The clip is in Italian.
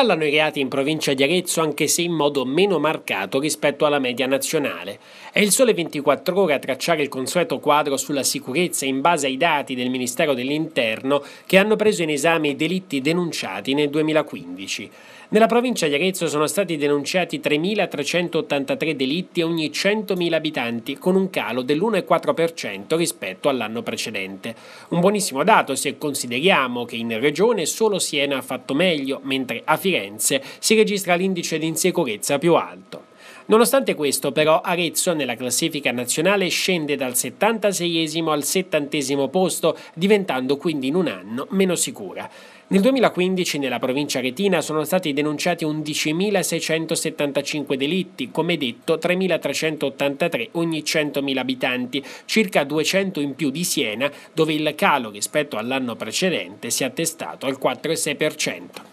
Calano i reati in provincia di Arezzo anche se in modo meno marcato rispetto alla media nazionale. È il sole 24 ore a tracciare il consueto quadro sulla sicurezza in base ai dati del Ministero dell'Interno che hanno preso in esame i delitti denunciati nel 2015. Nella provincia di Arezzo sono stati denunciati 3.383 delitti ogni 100.000 abitanti con un calo dell'1,4% rispetto all'anno precedente. Un buonissimo dato se consideriamo che in regione solo Siena ha fatto meglio, mentre a Firenze Firenze si registra l'indice di insicurezza più alto. Nonostante questo, però, Arezzo nella classifica nazionale scende dal 76 al 70 posto, diventando quindi in un anno meno sicura. Nel 2015 nella provincia retina sono stati denunciati 11.675 delitti, come detto 3.383 ogni 100.000 abitanti, circa 200 in più di Siena, dove il calo rispetto all'anno precedente si è attestato al 4,6%.